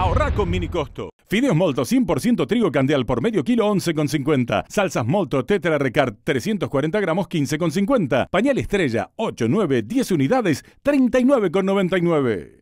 Ahorra con mini costo. Fideos Molto 100% trigo candeal por medio kilo 11,50. Salsas Molto Tetra Recard 340 gramos 15,50. Pañal Estrella 8, 9, 10 unidades 39,99.